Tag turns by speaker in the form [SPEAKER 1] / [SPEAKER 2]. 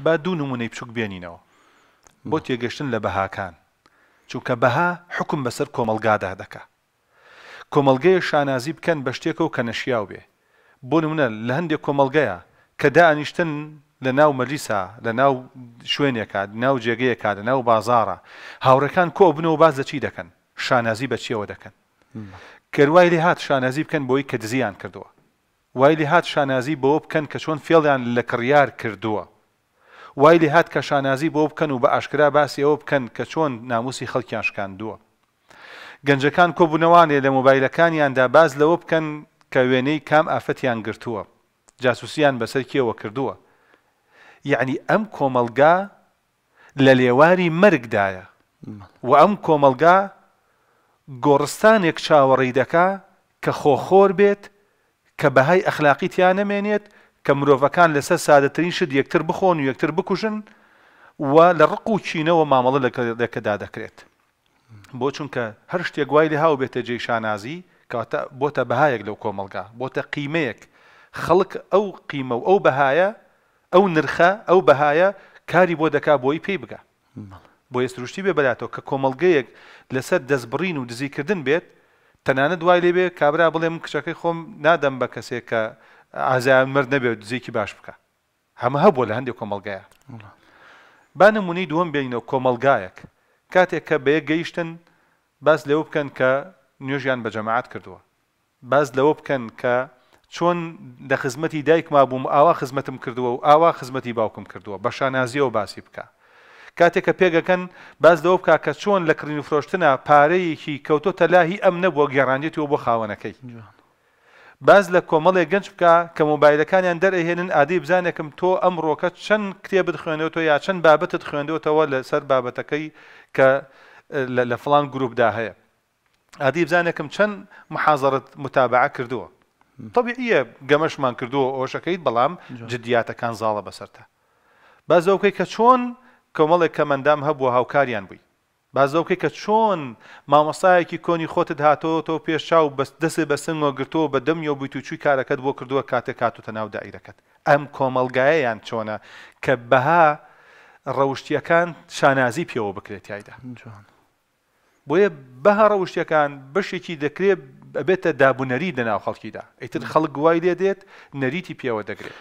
[SPEAKER 1] با دوو نمونەی بچوک بێنینەوە بۆ تێگەشتن لە بەهاکان چونکە بەها حکم بەسەر کۆمەلگادا دەکا کۆمەلگەیە شانازی بکەن بە شتێکە و کە نەشیاو بێ بۆ نمونە لە هەندێک کۆمەلگەیە کە دانیشتن لە ناو مەلیسا لە ناو شوێنێکات ناو جێگەیەکات لە ناو بازارە هاوڕەکان کۆ بنەوە باز دەچی دەکەن شانازی بەچیەوە دەکەن کەروای لێ هات شانازی بکەن بۆی کە دزیان کردووە وای لێ هات شانازی بەوە بکەن کە چۆن فێڵیان لە کڕیار کردووە وای لێ هات کە شانازی بۆ بکەن و بە ئاشکرا باسی ئەوە بکەن کە چۆن ناموسی خەڵکیان شکاندووە گەنجەکان کۆبوونەوانێ لە مۆبایلەکانیاندا باز لەوە بکەن کە وێنەی کام ئافەتیان گرتووە جاسوسیان بەسەر کێوە کردووە یعنی ئەم کۆمەلگا لە لێواری مەرگدایە و ئەم کۆمەلگا گۆڕستانێک چاوەڕی دەکا کە خۆخۆر بێت کە بەهای ئەخلاقیتیان نەمێنێت کە مرۆڤەکان لەسەر سادەترین شت یەکتر بخۆن و یەکتر بکوژن و لە ڕق و چینەوە مامەڵە لەکەدا دەکرێت بۆ چونکە هەر شتێک گوای لە هاو بێتە جێی شانازی کاتە بۆتە بەهایەک لەو کۆمەلگا بۆتە قیمەیەک خەڵک ئەو قیمە و ئەو بەهایە ئەو نرخە ئەو بەهایە کاری بۆ دەکا بۆی پێی بگە بۆ ئێستروشتی بێ بەلاتەوە کە کۆمەلگەیەک لەسەر دەستبڕین و دزیکردن بێت تەنانە دوای لێبێ کابرا بڵێم کچەکەی خۆم نادەم بە کەسێک کە ئازایان مرد نەبێت دزێکی باش بکە هەمە هەبوو لە هەندێک کۆمەلگایە با نمونی دووەم بینەوە کۆمەلگایەک کاتێک کە بەیە گەیشتن باس لەوە بکەن کە نوێژیان بە جەماعات کردووە باز لەوە بکەن کە چۆن لە خزمەتی دایکما بووم ئاوا خزمەتم کردووە و ئاوا خزمەتی باوکم کردووە بە شانازیەوە باسی بکە کاتێک کە پێگەکەن باز لەوە بکە کە چۆن لە کڕین و فرۆشتنە پارەیەکی کەوتۆ تەلاهی ئەم نەبووە گێڕانێتەوە بۆ خاوەنەکەی باز لە کۆمەڵێک گەنج بکە کە مۆبایلەکانیان دەرەهێنن ئادی بزانێکم تۆ ئەم ڕۆکە چەند کتێبت خوێنێتەوە یا چەند بابەتت خوێندوتەوە لە سەر بابەتەکەی کە لە فلان گروپدا هەیە ئادی بزانێکم چەند مححاضرت متابعە کردووە طبیعیە گەمەشمان کردووە ئۆشەکەیت بەڵام جدیاتەکان زاڵە بەسەرتە باز ئەوکەی کە چۆن کۆمەڵێک کەمەندام هەبووە هاوکاریان بووی بازەوکەی کە چۆن مامەسایەکی کۆنی خۆتت هاتۆ تۆ پێش چاو دەسێ بە سنگۆ گرتۆ بە دەمیەوە بیت و چوی کارەکەت بۆ کردووە کاتێک کاتوتە ناو دایرەکەت ئەم کۆمەلگایەیان چۆنە کە بەها ڕەوشتیەکان شانازی پێوە بکرێت یایدا بۆیە بەها ڕەوشتیەکان بەشێکی دەکرێت بێتە دابوونەری لەناو خەڵکیدا ئیتر خەڵک گوای لێ دێت نەریتی پێوە دەگرێت.